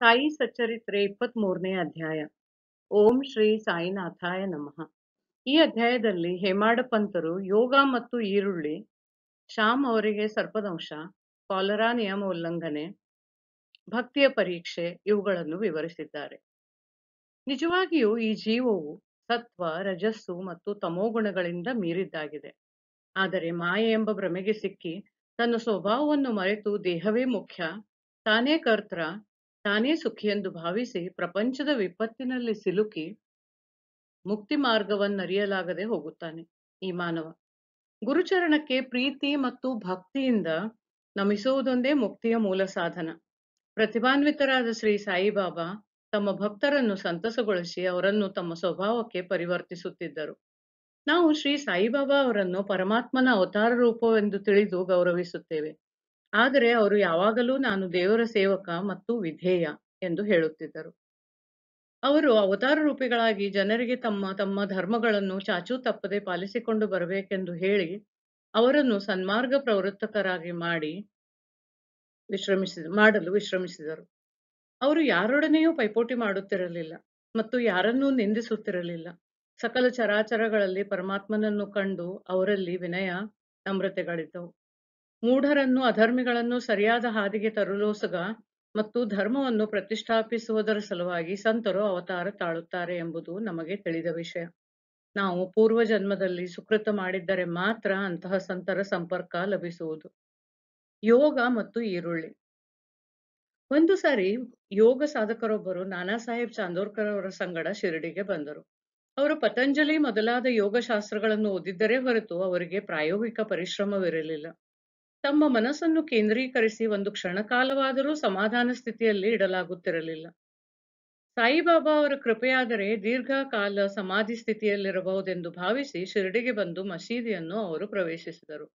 ಸಾಯಿ ಸಚ್ಚರಿತ್ರೆ ಇಪ್ಪತ್ತ್ ಮೂರನೇ ಅಧ್ಯಾಯ ಓಂ ಶ್ರೀ ಸಾಯಿನಾಥಾಯ ನಮಃ ಈ ಅಧ್ಯಾಯದಲ್ಲಿ ಹೇಮಾಡ ಯೋಗ ಮತ್ತು ಈರುಳ್ಳಿ ಶ್ಯಾಮ್ ಅವರಿಗೆ ಸರ್ಪದಂಶ ಕಾಲರಾ ನಿಯಮ ಉಲ್ಲಂಘನೆ ಭಕ್ತಿಯ ಪರೀಕ್ಷೆ ಇವುಗಳನ್ನು ವಿವರಿಸಿದ್ದಾರೆ ನಿಜವಾಗಿಯೂ ಈ ಜೀವವು ಸತ್ವ ರಜಸ್ಸು ಮತ್ತು ತಮೋಗುಣಗಳಿಂದ ಮೀರಿದ್ದಾಗಿದೆ ಆದರೆ ಮಾಯೆ ಎಂಬ ಭ್ರಮೆಗೆ ಸಿಕ್ಕಿ ತನ್ನ ಸ್ವಭಾವವನ್ನು ಮರೆತು ದೇಹವೇ ಮುಖ್ಯ ತಾನೇ ಕರ್ತ್ರ ತಾನೇ ಎಂದು ಭಾವಿಸಿ ಪ್ರಪಂಚದ ವಿಪತ್ತಿನಲ್ಲಿ ಸಿಲುಕಿ ಮುಕ್ತಿ ಮಾರ್ಗವನ್ನರಿಯಲಾಗದೆ ಹೋಗುತ್ತಾನೆ ಈ ಮಾನವ ಗುರುಚರಣಕ್ಕೆ ಪ್ರೀತಿ ಮತ್ತು ಭಕ್ತಿಯಿಂದ ನಮಿಸುವುದೊಂದೇ ಮುಕ್ತಿಯ ಮೂಲ ಸಾಧನ ಪ್ರತಿಭಾನ್ವಿತರಾದ ಶ್ರೀ ಸಾಯಿಬಾಬಾ ತಮ್ಮ ಭಕ್ತರನ್ನು ಸಂತಸಗೊಳಿಸಿ ಅವರನ್ನು ತಮ್ಮ ಸ್ವಭಾವಕ್ಕೆ ಪರಿವರ್ತಿಸುತ್ತಿದ್ದರು ನಾವು ಶ್ರೀ ಸಾಯಿಬಾಬಾ ಅವರನ್ನು ಪರಮಾತ್ಮನ ಅವತಾರ ರೂಪವೆಂದು ತಿಳಿದು ಗೌರವಿಸುತ್ತೇವೆ ಆದರೆ ಅವರು ಯಾವಾಗಲೂ ನಾನು ದೇವರ ಸೇವಕ ಮತ್ತು ವಿಧೇಯ ಎಂದು ಹೇಳುತ್ತಿದ್ದರು ಅವರು ಅವತಾರ ರೂಪಿಗಳಾಗಿ ಜನರಿಗೆ ತಮ್ಮ ತಮ್ಮ ಧರ್ಮಗಳನ್ನು ಚಾಚೂ ತಪ್ಪದೆ ಪಾಲಿಸಿಕೊಂಡು ಬರಬೇಕೆಂದು ಹೇಳಿ ಅವರನ್ನು ಸನ್ಮಾರ್ಗ ಪ್ರವೃತ್ತಕರಾಗಿ ಮಾಡಿ ವಿಶ್ರಮಿಸಿ ಮಾಡಲು ವಿಶ್ರಮಿಸಿದರು ಅವರು ಯಾರೊಡನೆಯೂ ಪೈಪೋಟಿ ಮಾಡುತ್ತಿರಲಿಲ್ಲ ಮತ್ತು ಯಾರನ್ನೂ ನಿಂದಿಸುತ್ತಿರಲಿಲ್ಲ ಸಕಲ ಚರಾಚರಗಳಲ್ಲಿ ಪರಮಾತ್ಮನನ್ನು ಕಂಡು ಅವರಲ್ಲಿ ವಿನಯ ನಮ್ರತೆಗಳಿದ್ದವು ಮೂಢರನ್ನು ಅಧರ್ಮಿಗಳನ್ನು ಸರಿಯಾದ ಹಾದಿಗೆ ತರಲೋಸಗ ಮತ್ತು ಧರ್ಮವನ್ನು ಪ್ರತಿಷ್ಠಾಪಿಸುವುದರ ಸಲುವಾಗಿ ಸಂತರು ಅವತಾರ ತಾಳುತ್ತಾರೆ ಎಂಬುದು ನಮಗೆ ತಿಳಿದ ವಿಷಯ ನಾವು ಪೂರ್ವ ಜನ್ಮದಲ್ಲಿ ಸುಕೃತ ಮಾಡಿದ್ದರೆ ಮಾತ್ರ ಅಂತಹ ಸಂತರ ಸಂಪರ್ಕ ಲಭಿಸುವುದು ಯೋಗ ಮತ್ತು ಈರುಳ್ಳಿ ಒಂದು ಸಾರಿ ಯೋಗ ಸಾಧಕರೊಬ್ಬರು ನಾನಾ ಸಾಹೇಬ್ ಚಾಂದೋರ್ಕರ್ ಅವರ ಸಂಗಡ ಶಿರಡಿಗೆ ಬಂದರು ಅವರು ಪತಂಜಲಿ ಮೊದಲಾದ ಯೋಗ ಶಾಸ್ತ್ರಗಳನ್ನು ಓದಿದ್ದರೆ ಹೊರತು ಅವರಿಗೆ ಪ್ರಾಯೋಗಿಕ ಪರಿಶ್ರಮವಿರಲಿಲ್ಲ ತಮ್ಮ ಮನಸ್ಸನ್ನು ಕೇಂದ್ರೀಕರಿಸಿ ಒಂದು ಕ್ಷಣಕಾಲವಾದರೂ ಸಮಾಧಾನ ಸ್ಥಿತಿಯಲ್ಲಿ ಇಡಲಾಗುತ್ತಿರಲಿಲ್ಲ ಸಾಯಿಬಾಬಾ ಅವರ ಕೃಪೆಯಾದರೆ ದೀರ್ಘಕಾಲ ಸಮಾಧಿ ಸ್ಥಿತಿಯಲ್ಲಿರಬಹುದೆಂದು ಭಾವಿಸಿ ಶಿರಡಿಗೆ ಬಂದು ಮಸೀದಿಯನ್ನು ಅವರು ಪ್ರವೇಶಿಸಿದರು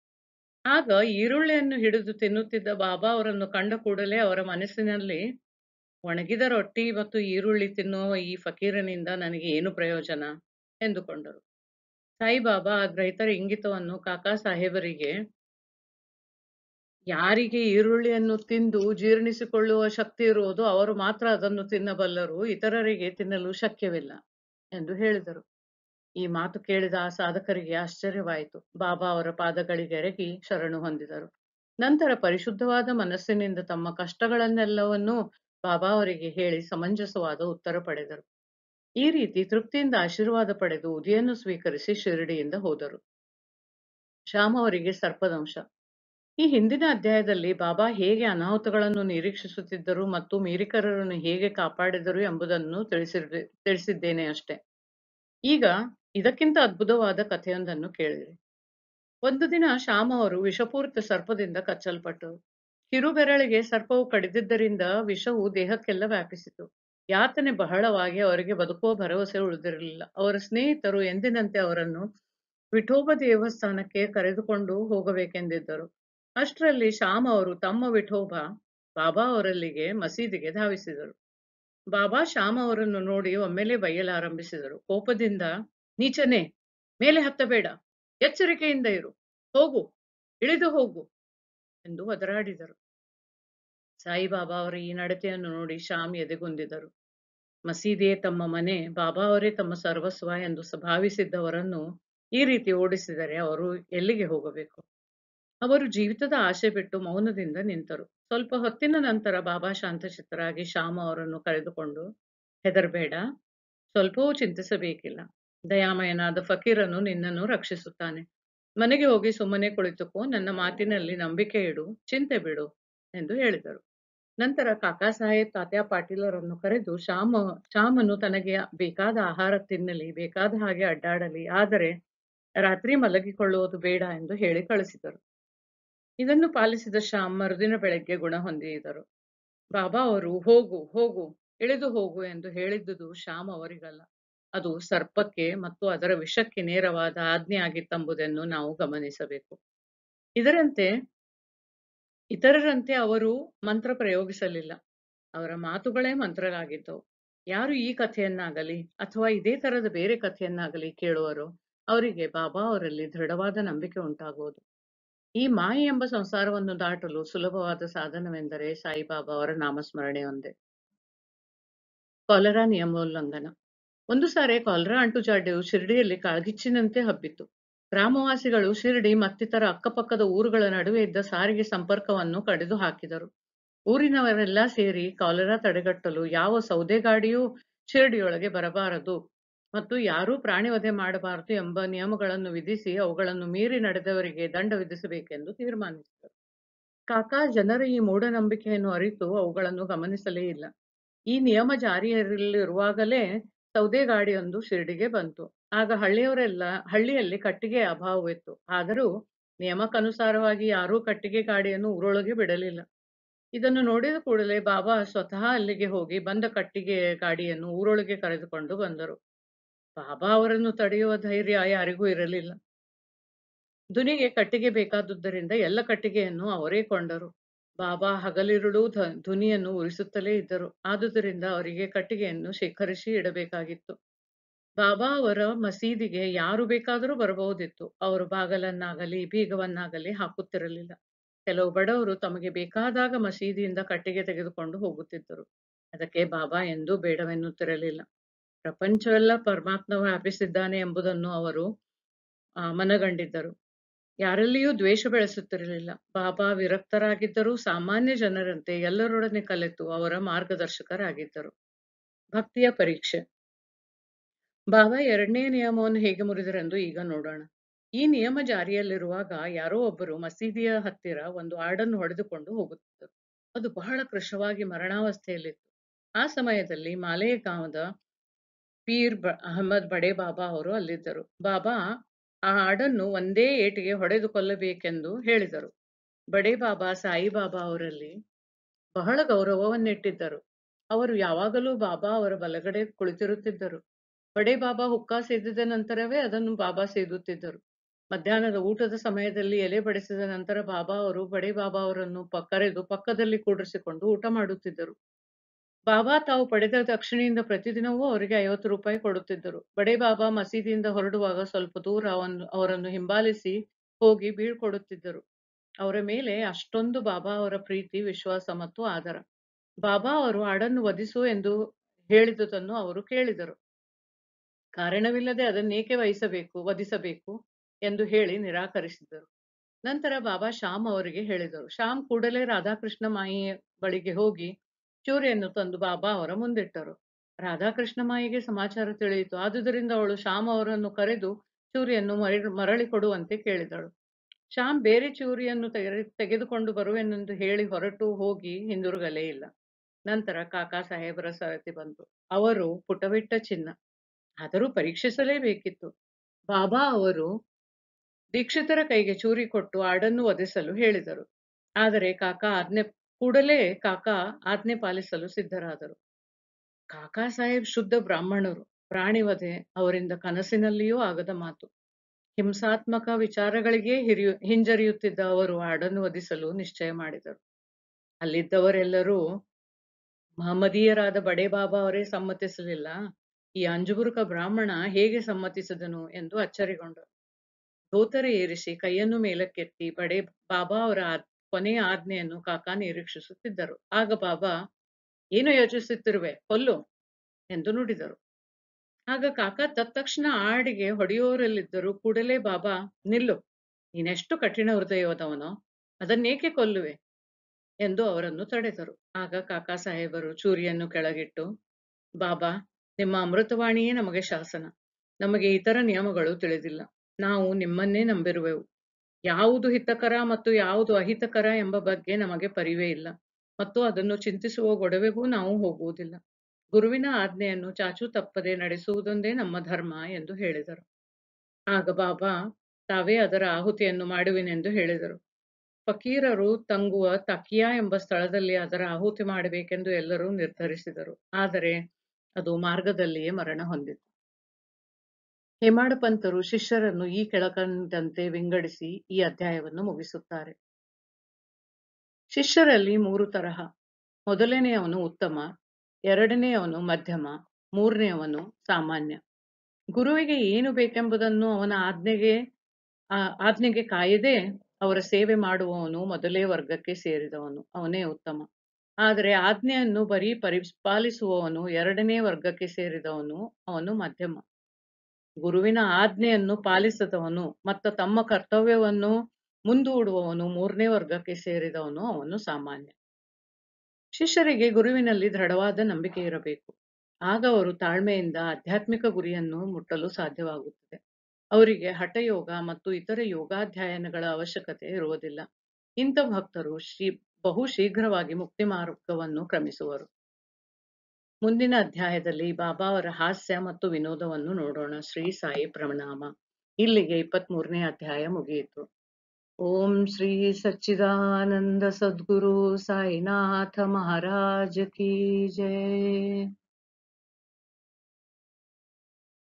ಆಗ ಈರುಳ್ಳಿಯನ್ನು ಹಿಡಿದು ತಿನ್ನುತ್ತಿದ್ದ ಬಾಬಾ ಅವರನ್ನು ಕಂಡ ಕೂಡಲೇ ಅವರ ಮನಸ್ಸಿನಲ್ಲಿ ಒಣಗಿದ ರೊಟ್ಟಿ ಮತ್ತು ಈರುಳ್ಳಿ ತಿನ್ನುವ ಈ ಫಕೀರನಿಂದ ನನಗೆ ಏನು ಪ್ರಯೋಜನ ಎಂದುಕೊಂಡರು ಸಾಯಿಬಾಬಾ ಆ ರೈತರ ಇಂಗಿತವನ್ನು ಕಾಕಾ ಸಾಹೇಬರಿಗೆ ಯಾರಿಗೆ ಈರುಳ್ಳಿಯನ್ನು ತಿಂದು ಜೀರ್ಣಿಸಿಕೊಳ್ಳುವ ಶಕ್ತಿ ಇರುವುದು ಅವರು ಮಾತ್ರ ಅದನ್ನು ತಿನ್ನಬಲ್ಲರು ಇತರರಿಗೆ ತಿನ್ನಲು ಶಕ್ಯವಿಲ್ಲ ಎಂದು ಹೇಳಿದರು ಈ ಮಾತು ಕೇಳಿದ ಆ ಸಾಧಕರಿಗೆ ಆಶ್ಚರ್ಯವಾಯಿತು ಬಾಬಾ ಅವರ ಪಾದಗಳಿಗೆ ಎರಗಿ ಶರಣು ಹೊಂದಿದರು ನಂತರ ಪರಿಶುದ್ಧವಾದ ಮನಸ್ಸಿನಿಂದ ತಮ್ಮ ಕಷ್ಟಗಳನ್ನೆಲ್ಲವನ್ನೂ ಬಾಬಾ ಅವರಿಗೆ ಹೇಳಿ ಸಮಂಜಸವಾದ ಉತ್ತರ ಪಡೆದರು ಈ ರೀತಿ ತೃಪ್ತಿಯಿಂದ ಆಶೀರ್ವಾದ ಪಡೆದು ಉದಿಯನ್ನು ಸ್ವೀಕರಿಸಿ ಶಿರಡಿಯಿಂದ ಹೋದರು ಶ್ಯಾಮ್ ಅವರಿಗೆ ಸರ್ಪದಂಶ ಈ ಹಿಂದಿನ ಅಧ್ಯಾಯದಲ್ಲಿ ಬಾಬಾ ಹೇಗೆ ಅನಾಹುತಗಳನ್ನು ನಿರೀಕ್ಷಿಸುತ್ತಿದ್ದರು ಮತ್ತು ಮೀರಿಕರರನ್ನು ಹೇಗೆ ಕಾಪಾಡಿದರು ಎಂಬುದನ್ನು ತಿಳಿಸಿರ್- ತಿಳಿಸಿದ್ದೇನೆ ಅಷ್ಟೆ ಈಗ ಇದಕ್ಕಿಂತ ಅದ್ಭುತವಾದ ಕಥೆಯೊಂದನ್ನು ಕೇಳಿರಿ ಒಂದು ದಿನ ಶ್ಯಾಮ ಅವರು ವಿಷಪೂರಿತ ಸರ್ಪದಿಂದ ಕಚ್ಚಲ್ಪಟ್ಟರು ಕಿರುಬೆರಳಿಗೆ ಸರ್ಪವು ಕಡಿದಿದ್ದರಿಂದ ವಿಷವು ದೇಹಕ್ಕೆಲ್ಲ ವ್ಯಾಪಿಸಿತು ಯಾತನೆ ಬಹಳವಾಗಿ ಅವರಿಗೆ ಬದುಕುವ ಭರವಸೆ ಉಳಿದಿರಲಿಲ್ಲ ಅವರ ಸ್ನೇಹಿತರು ಎಂದಿನಂತೆ ಅವರನ್ನು ವಿಠೋಬ ದೇವಸ್ಥಾನಕ್ಕೆ ಕರೆದುಕೊಂಡು ಹೋಗಬೇಕೆಂದಿದ್ದರು ಅಷ್ಟರಲ್ಲಿ ಶ್ಯಾಮ್ ಅವರು ತಮ್ಮ ವಿಠೋಬ ಬಾಬಾ ಅವರಲ್ಲಿಗೆ ಮಸೀದಿಗೆ ಧಾವಿಸಿದರು ಬಾಬಾ ಶ್ಯಾಮ್ ಅವರನ್ನು ನೋಡಿ ಒಮ್ಮೆಲೆ ಬೈಯಲಾರಂಭಿಸಿದರು ಕೋಪದಿಂದ ನೀಚನೆ ಮೇಲೆ ಹತ್ತಬೇಡ ಎಚ್ಚರಿಕೆಯಿಂದ ಇರು ಹೋಗು ಇಳಿದು ಹೋಗು ಎಂದು ಒದರಾಡಿದರು ಸಾಯಿಬಾಬಾ ಅವರ ಈ ನಡತೆಯನ್ನು ನೋಡಿ ಶ್ಯಾಮ್ ಎದೆಗುಂದಿದರು ಮಸೀದಿಯೇ ತಮ್ಮ ಮನೆ ಬಾಬಾ ಅವರೇ ತಮ್ಮ ಸರ್ವಸ್ವ ಎಂದು ಭಾವಿಸಿದ್ದವರನ್ನು ಈ ರೀತಿ ಓಡಿಸಿದರೆ ಅವರು ಎಲ್ಲಿಗೆ ಹೋಗಬೇಕು ಅವರು ಜೀವಿತದ ಆಸೆ ಬಿಟ್ಟು ಮೌನದಿಂದ ನಿಂತರು ಸ್ವಲ್ಪ ಹೊತ್ತಿನ ನಂತರ ಬಾಬಾ ಶಾಂತಚಿತ್ತರಾಗಿ ಶ್ಯಾಮ ಅವರನ್ನು ಕರೆದುಕೊಂಡು ಹೆದರಬೇಡ ಸ್ವಲ್ಪವೂ ಚಿಂತಿಸಬೇಕಿಲ್ಲ ದಯಾಮಯನಾದ ಫಕೀರನ್ನು ನಿನ್ನನ್ನು ರಕ್ಷಿಸುತ್ತಾನೆ ಮನೆಗೆ ಹೋಗಿ ಸುಮ್ಮನೆ ಕುಳಿತುಕೋ ನನ್ನ ಮಾತಿನಲ್ಲಿ ನಂಬಿಕೆ ಇಡು ಚಿಂತೆ ಬಿಡು ಎಂದು ಹೇಳಿದರು ನಂತರ ಕಾಕಾ ಸಾಹೇಬ್ ತಾತ್ಯಾ ಪಾಟೀಲರನ್ನು ಕರೆದು ಶ್ಯಾಮ ಶ್ಯಾಮನು ತನಗೆ ಬೇಕಾದ ಆಹಾರ ತಿನ್ನಲಿ ಬೇಕಾದ ಹಾಗೆ ಅಡ್ಡಾಡಲಿ ಆದರೆ ರಾತ್ರಿ ಮಲಗಿಕೊಳ್ಳುವುದು ಬೇಡ ಎಂದು ಹೇಳಿ ಕಳಿಸಿದರು ಇದನ್ನು ಪಾಲಿಸಿದ ಶ್ಯಾಮ್ ಮರುದಿನ ಬೆಳಗ್ಗೆ ಗುಣ ಹೊಂದಿದರು ಬಾಬಾ ಅವರು ಹೋಗು ಹೋಗು ಇಳಿದು ಹೋಗು ಎಂದು ಹೇಳಿದ್ದುದು ಶ್ಯಾಮ್ ಅವರಿಗಲ್ಲ ಅದು ಸರ್ಪಕ್ಕೆ ಮತ್ತು ಅದರ ವಿಷಕ್ಕೆ ನೇರವಾದ ಆಜ್ಞೆ ಆಗಿತ್ತೆಂಬುದನ್ನು ನಾವು ಗಮನಿಸಬೇಕು ಇದರಂತೆ ಇತರರಂತೆ ಅವರು ಮಂತ್ರ ಪ್ರಯೋಗಿಸಲಿಲ್ಲ ಅವರ ಮಾತುಗಳೇ ಮಂತ್ರಗಳಾಗಿದ್ದವು ಯಾರು ಈ ಕಥೆಯನ್ನಾಗಲಿ ಅಥವಾ ಇದೇ ತರದ ಬೇರೆ ಕಥೆಯನ್ನಾಗಲಿ ಕೇಳುವರು ಅವರಿಗೆ ಬಾಬಾ ಅವರಲ್ಲಿ ದೃಢವಾದ ನಂಬಿಕೆ ಉಂಟಾಗುವುದು ಈ ಮಾಯೆ ಎಂಬ ಸಂಸಾರವನ್ನು ದಾಟಲು ಸುಲಭವಾದ ಸಾಧನವೆಂದರೆ ಸಾಯಿಬಾಬಾ ಅವರ ನಾಮಸ್ಮರಣೆ ಒಂದೇ ಕಾಲರಾ ನಿಯಮೋಲ್ಲಂಘನ ಒಂದು ಸಾರಿ ಕಾಲರಾ ಅಂಟುಜಾಡೆಯು ಶಿರಡಿಯಲ್ಲಿ ಕಾಳ್ಗಿಚ್ಚಿನಂತೆ ಹಬ್ಬಿತ್ತು ಗ್ರಾಮವಾಸಿಗಳು ಶಿರಡಿ ಮತ್ತಿತರ ಅಕ್ಕಪಕ್ಕದ ಊರುಗಳ ನಡುವೆ ಇದ್ದ ಸಾರಿಗೆ ಸಂಪರ್ಕವನ್ನು ಕಡಿದು ಹಾಕಿದರು ಊರಿನವರೆಲ್ಲ ಸೇರಿ ಕಾಲರಾ ತಡೆಗಟ್ಟಲು ಯಾವ ಸೌದೆ ಗಾಡಿಯೂ ಶಿರಡಿಯೊಳಗೆ ಬರಬಾರದು ಮತ್ತು ಯಾರೂ ಪ್ರಾಣಿ ವಧೆ ಮಾಡಬಾರದು ಎಂಬ ನಿಯಮಗಳನ್ನು ವಿಧಿಸಿ ಅವುಗಳನ್ನು ಮೀರಿ ನಡೆದವರಿಗೆ ದಂಡ ವಿಧಿಸಬೇಕೆಂದು ತೀರ್ಮಾನಿಸಿದರು ಕಾಕಾ ಜನರ ಈ ಮೂಢನಂಬಿಕೆಯನ್ನು ಅರಿತು ಅವುಗಳನ್ನು ಗಮನಿಸಲೇ ಇಲ್ಲ ಈ ನಿಯಮ ಜಾರಿಯಲ್ಲಿರುವಾಗಲೇ ಸೌದೆ ಗಾಡಿಯೊಂದು ಶಿರಡಿಗೆ ಬಂತು ಆಗ ಹಳ್ಳಿಯವರೆಲ್ಲ ಹಳ್ಳಿಯಲ್ಲಿ ಕಟ್ಟಿಗೆ ಅಭಾವವಿತ್ತು ಆದರೂ ನಿಯಮಕ್ಕನುಸಾರವಾಗಿ ಯಾರೂ ಕಟ್ಟಿಗೆ ಗಾಡಿಯನ್ನು ಊರೊಳಗೆ ಬಿಡಲಿಲ್ಲ ಇದನ್ನು ನೋಡಿದ ಕೂಡಲೇ ಬಾಬಾ ಸ್ವತಃ ಅಲ್ಲಿಗೆ ಹೋಗಿ ಬಂದ ಕಟ್ಟಿಗೆ ಗಾಡಿಯನ್ನು ಊರೊಳಗೆ ಕರೆದುಕೊಂಡು ಬಂದರು ಬಾಬಾ ಅವರನ್ನು ತಡೆಯುವ ಧೈರ್ಯ ಯಾರಿಗೂ ಇರಲಿಲ್ಲ ದುನಿಗೆ ಕಟ್ಟಿಗೆ ಬೇಕಾದುದರಿಂದ ಎಲ್ಲ ಕಟ್ಟಿಗೆಯನ್ನು ಅವರೇ ಕೊಂಡರು ಬಾಬಾ ಹಗಲಿರುಳು ಧುನಿಯನ್ನು ಉರಿಸುತ್ತಲೇ ಇದ್ದರು ಆದುದರಿಂದ ಅವರಿಗೆ ಕಟ್ಟಿಗೆಯನ್ನು ಶೇಖರಿಸಿ ಇಡಬೇಕಾಗಿತ್ತು ಬಾಬಾ ಅವರ ಮಸೀದಿಗೆ ಯಾರು ಬೇಕಾದರೂ ಬರಬಹುದಿತ್ತು ಅವರು ಬಾಗಲನ್ನಾಗಲಿ ಬೀಗವನ್ನಾಗಲಿ ಹಾಕುತ್ತಿರಲಿಲ್ಲ ಕೆಲವು ಬಡವರು ತಮಗೆ ಬೇಕಾದಾಗ ಮಸೀದಿಯಿಂದ ಕಟ್ಟಿಗೆ ತೆಗೆದುಕೊಂಡು ಹೋಗುತ್ತಿದ್ದರು ಅದಕ್ಕೆ ಬಾಬಾ ಎಂದೂ ಬೇಡವೆನ್ನುತ್ತಿರಲಿಲ್ಲ ಪ್ರಪಂಚವೆಲ್ಲ ಪರಮಾತ್ಮ ವ್ಯಾಪಿಸಿದ್ದಾನೆ ಎಂಬುದನ್ನು ಅವರು ಮನಗಂಡಿದ್ದರು ಯಾರಲ್ಲಿಯೂ ದ್ವೇಷ ಬೆಳೆಸುತ್ತಿರಲಿಲ್ಲ ಬಾಬಾ ವಿರಕ್ತರಾಗಿದ್ದರೂ ಸಾಮಾನ್ಯ ಜನರಂತೆ ಎಲ್ಲರೊಡನೆ ಕಲೆತು ಅವರ ಮಾರ್ಗದರ್ಶಕರಾಗಿದ್ದರು ಭಕ್ತಿಯ ಪರೀಕ್ಷೆ ಬಾಬಾ ಎರಡನೇ ನಿಯಮವನ್ನು ಹೇಗೆ ಮುರಿದರೆಂದು ಈಗ ನೋಡೋಣ ಈ ನಿಯಮ ಜಾರಿಯಲ್ಲಿರುವಾಗ ಯಾರೋ ಒಬ್ಬರು ಮಸೀದಿಯ ಹತ್ತಿರ ಒಂದು ಆಡನ್ನು ಹೊಡೆದುಕೊಂಡು ಹೋಗುತ್ತಿದ್ದರು ಅದು ಬಹಳ ಕೃಶವಾಗಿ ಮರಣಾವಸ್ಥೆಯಲ್ಲಿತ್ತು ಆ ಸಮಯದಲ್ಲಿ ಮಾಲೆಯ ಗಾಮದ ಪೀರ್ ಅಹಮದ್ ಬಡೆ ಬಾಬಾ ಅವರು ಅಲ್ಲಿದ್ದರು ಬಾಬಾ ಆ ಹಾಡನ್ನು ಒಂದೇ ಏಟಿಗೆ ಹೊಡೆದು ಕೊಲ್ಲಬೇಕೆಂದು ಹೇಳಿದರು ಬಡೆ ಬಾಬಾ ಸಾಯಿಬಾಬಾ ಅವರಲ್ಲಿ ಬಹಳ ಗೌರವವನ್ನಿಟ್ಟಿದ್ದರು ಅವರು ಯಾವಾಗಲೂ ಬಾಬಾ ಅವರ ಬಲಗಡೆ ಕುಳಿತಿರುತ್ತಿದ್ದರು ಬಡೆ ಬಾಬಾ ಹುಕ್ಕ ಸೇದಿದ ನಂತರವೇ ಅದನ್ನು ಬಾಬಾ ಸೇದುತ್ತಿದ್ದರು ಮಧ್ಯಾಹ್ನದ ಊಟದ ಸಮಯದಲ್ಲಿ ಎಲೆ ಬಡಿಸಿದ ನಂತರ ಬಾಬಾ ಅವರು ಬಡೆ ಬಾಬಾ ಅವರನ್ನು ಕರೆದು ಪಕ್ಕದಲ್ಲಿ ಕೂಡಿಸಿಕೊಂಡು ಊಟ ಮಾಡುತ್ತಿದ್ದರು ಬಾಬಾ ತಾವು ಪಡೆದ ದಕ್ಷಿಣೆಯಿಂದ ಪ್ರತಿದಿನವೂ ಅವರಿಗೆ ಐವತ್ತು ರೂಪಾಯಿ ಕೊಡುತ್ತಿದ್ದರು ಬಡೇ ಬಾಬಾ ಮಸೀದಿಯಿಂದ ಹೊರಡುವಾಗ ಸ್ವಲ್ಪ ದೂರ ಅವರನ್ನು ಹಿಂಬಾಲಿಸಿ ಹೋಗಿ ಬೀಳ್ಕೊಡುತ್ತಿದ್ದರು ಅವರ ಮೇಲೆ ಅಷ್ಟೊಂದು ಬಾಬಾ ಅವರ ಪ್ರೀತಿ ವಿಶ್ವಾಸ ಮತ್ತು ಆಧಾರ ಬಾಬಾ ಅವರು ಹಾಡನ್ನು ವಧಿಸು ಎಂದು ಹೇಳಿದುದನ್ನು ಅವರು ಕೇಳಿದರು ಕಾರಣವಿಲ್ಲದೆ ಅದನ್ನೇಕೆ ವಹಿಸಬೇಕು ವಧಿಸಬೇಕು ಎಂದು ಹೇಳಿ ನಿರಾಕರಿಸಿದರು ನಂತರ ಬಾಬಾ ಶ್ಯಾಮ್ ಅವರಿಗೆ ಹೇಳಿದರು ಶ್ಯಾಮ್ ಕೂಡಲೇ ರಾಧಾಕೃಷ್ಣ ಮಾಯಿಯ ಬಳಿಗೆ ಹೋಗಿ ಚೂರಿಯನ್ನು ತಂದು ಬಾಬಾ ಅವರ ಮುಂದಿಟ್ಟರು ರಾಧಾಕೃಷ್ಣಮಾಯಿಗೆ ಸಮಾಚಾರ ತಿಳಿಯಿತು ಆದುದರಿಂದ ಅವಳು ಶ್ಯಾಮ್ ಅವರನ್ನು ಕರೆದು ಚೂರಿಯನ್ನು ಮರಳಿ ಮರಳಿ ಕೊಡುವಂತೆ ಕೇಳಿದಳು ಶ್ಯಾಮ್ ಬೇರೆ ಚೂರಿಯನ್ನು ತೆಗೆದುಕೊಂಡು ಬರುವೆನೆಂದು ಹೇಳಿ ಹೊರಟು ಹೋಗಿ ಹಿಂದಿರುಗಲೇ ಇಲ್ಲ ನಂತರ ಕಾಕಾ ಸಾಹೇಬರ ಸರತಿ ಬಂತು ಅವರು ಪುಟವಿಟ್ಟ ಚಿನ್ನ ಆದರೂ ಪರೀಕ್ಷಿಸಲೇಬೇಕಿತ್ತು ಬಾಬಾ ಅವರು ದೀಕ್ಷಿತರ ಕೈಗೆ ಚೂರಿ ಕೊಟ್ಟು ಆಡನ್ನು ಒದಿಸಲು ಹೇಳಿದರು ಆದರೆ ಕಾಕಾ ಆಜ್ಞೆ ಕೂಡಲೇ ಕಾಕಾ ಆಜ್ಞೆ ಪಾಲಿಸಲು ಸಿದ್ಧರಾದರು ಕಾಕಾ ಸಾಹೇಬ್ ಶುದ್ಧ ಬ್ರಾಹ್ಮಣರು ಪ್ರಾಣಿವಧೆ ಅವರಿಂದ ಕನಸಿನಲ್ಲಿಯೂ ಆಗದ ಮಾತು ಹಿಂಸಾತ್ಮಕ ವಿಚಾರಗಳಿಗೆ ಹಿರಿಯು ಹಿಂಜರಿಯುತ್ತಿದ್ದ ಅವರು ಹಾಡನ್ನು ವಧಿಸಲು ನಿಶ್ಚಯ ಮಾಡಿದರು ಅಲ್ಲಿದ್ದವರೆಲ್ಲರೂ ಮಹಮ್ಮದೀಯರಾದ ಬಡೇ ಬಾಬಾ ಅವರೇ ಸಮ್ಮತಿಸಲಿಲ್ಲ ಈ ಅಂಜುಬುರುಕ ಬ್ರಾಹ್ಮಣ ಹೇಗೆ ಸಮ್ಮತಿಸಿದನು ಎಂದು ಅಚ್ಚರಿಗೊಂಡರು ಧೋತರ ಏರಿಸಿ ಕೈಯನ್ನು ಮೇಲಕ್ಕೆತ್ತಿ ಬಡೇ ಬಾಬಾ ಅವರ ಕೊನೆಯ ಆಜ್ಞೆಯನ್ನು ಕಾಕ ನಿರೀಕ್ಷಿಸುತ್ತಿದ್ದರು ಆಗ ಬಾಬಾ ಏನು ಯೋಚಿಸುತ್ತಿರುವೆ ಕೊಲ್ಲು ಎಂದು ನುಡಿದರು ಆಗ ಕಾಕ ತತ್ತಕ್ಷಣ ಆಡಿಗೆ ಹೊಡೆಯೋರಲ್ಲಿದ್ದರು ಕೂಡಲೇ ಬಾಬಾ ನಿಲ್ಲು ನೀನೆಷ್ಟು ಕಠಿಣ ಹೃದಯವಾದವನೋ ಅದನ್ನೇಕೆ ಕೊಲ್ಲುವೆ ಎಂದು ಅವರನ್ನು ತಡೆದರು ಆಗ ಕಾಕಾ ಸಾಹೇಬರು ಚೂರಿಯನ್ನು ಕೆಳಗಿಟ್ಟು ಬಾಬಾ ನಿಮ್ಮ ಅಮೃತವಾಣಿಯೇ ನಮಗೆ ಶಾಸನ ನಮಗೆ ಇತರ ನಿಯಮಗಳು ತಿಳಿದಿಲ್ಲ ನಾವು ನಿಮ್ಮನ್ನೇ ನಂಬಿರುವೆವು ಯಾವುದು ಹಿತಕರ ಮತ್ತು ಯಾವುದು ಅಹಿತಕರ ಎಂಬ ಬಗ್ಗೆ ನಮಗೆ ಪರಿವೇ ಇಲ್ಲ ಮತ್ತು ಅದನ್ನು ಚಿಂತಿಸುವ ಗೊಡವೆಗೂ ನಾವು ಹೋಗುವುದಿಲ್ಲ ಗುರುವಿನ ಆಜ್ಞೆಯನ್ನು ಚಾಚು ತಪ್ಪದೆ ನಡೆಸುವುದೊಂದೇ ನಮ್ಮ ಧರ್ಮ ಎಂದು ಹೇಳಿದರು ಆಗ ಬಾಬಾ ತಾವೇ ಅದರ ಆಹುತಿಯನ್ನು ಮಾಡುವಿನೆಂದು ಹೇಳಿದರು ಫಕೀರರು ತಂಗುವ ತಕಿಯಾ ಎಂಬ ಸ್ಥಳದಲ್ಲಿ ಅದರ ಆಹುತಿ ಮಾಡಬೇಕೆಂದು ಎಲ್ಲರೂ ನಿರ್ಧರಿಸಿದರು ಆದರೆ ಅದು ಮಾರ್ಗದಲ್ಲಿಯೇ ಮರಣ ಹೊಂದಿತು ಹೇಮಾಡಪಂತರು ಶಿಷ್ಯರನ್ನು ಈ ಕೆಳಕಂಡಂತೆ ವಿಂಗಡಿಸಿ ಈ ಅಧ್ಯಾಯವನ್ನು ಮುಗಿಸುತ್ತಾರೆ ಶಿಷ್ಯರಲ್ಲಿ ಮೂರು ತರಹ ಮೊದಲನೆಯವನು ಉತ್ತಮ ಎರಡನೆಯವನು ಮಧ್ಯಮ ಮೂರನೆಯವನು ಸಾಮಾನ್ಯ ಗುರುವಿಗೆ ಏನು ಬೇಕೆಂಬುದನ್ನು ಅವನ ಆಜ್ಞೆಗೆ ಆಜ್ಞೆಗೆ ಕಾಯದೆ ಅವರ ಸೇವೆ ಮಾಡುವವನು ಮೊದಲೇ ವರ್ಗಕ್ಕೆ ಸೇರಿದವನು ಅವನೇ ಉತ್ತಮ ಆದರೆ ಆಜ್ಞೆಯನ್ನು ಬರೀ ಪರಿಪಾಲಿಸುವವನು ಎರಡನೇ ವರ್ಗಕ್ಕೆ ಸೇರಿದವನು ಅವನು ಮಧ್ಯಮ ಗುರುವಿನ ಆಜ್ಞೆಯನ್ನು ಪಾಲಿಸದವನು ಮತ್ತು ತಮ್ಮ ಕರ್ತವ್ಯವನ್ನು ಮುಂದೂಡುವವನು ಮೂರನೇ ವರ್ಗಕ್ಕೆ ಸೇರಿದವನು ಅವನು ಸಾಮಾನ್ಯ ಶಿಷ್ಯರಿಗೆ ಗುರುವಿನಲ್ಲಿ ದೃಢವಾದ ನಂಬಿಕೆ ಇರಬೇಕು ಆಗ ಅವರು ತಾಳ್ಮೆಯಿಂದ ಆಧ್ಯಾತ್ಮಿಕ ಗುರಿಯನ್ನು ಮುಟ್ಟಲು ಸಾಧ್ಯವಾಗುತ್ತದೆ ಅವರಿಗೆ ಹಠಯೋಗ ಮತ್ತು ಇತರ ಯೋಗಾಧ್ಯಯನಗಳ ಅವಶ್ಯಕತೆ ಇರುವುದಿಲ್ಲ ಇಂಥ ಭಕ್ತರು ಶ್ರೀ ಬಹು ಶೀಘ್ರವಾಗಿ ಮುಕ್ತಿ ಮಾರ್ಗವನ್ನು ಕ್ರಮಿಸುವರು ಮುಂದಿನ ಅಧ್ಯಾಯದಲ್ಲಿ ಬಾಬಾ ಅವರ ಹಾಸ್ಯ ಮತ್ತು ವಿನೋದವನ್ನು ನೋಡೋಣ ಶ್ರೀ ಸಾಯಿ ಪ್ರಣಾಮ ಇಲ್ಲಿಗೆ ಇಪ್ಪತ್ತ್ ಮೂರನೇ ಅಧ್ಯಾಯ ಮುಗಿಯಿತು ಓಂ ಶ್ರೀ ಸಚ್ಚಿದಾನಂದ ಸದ್ಗುರು ಸಾಯಿನಾಥ ಮಹಾರಾಜ ಕಿ ಜಯ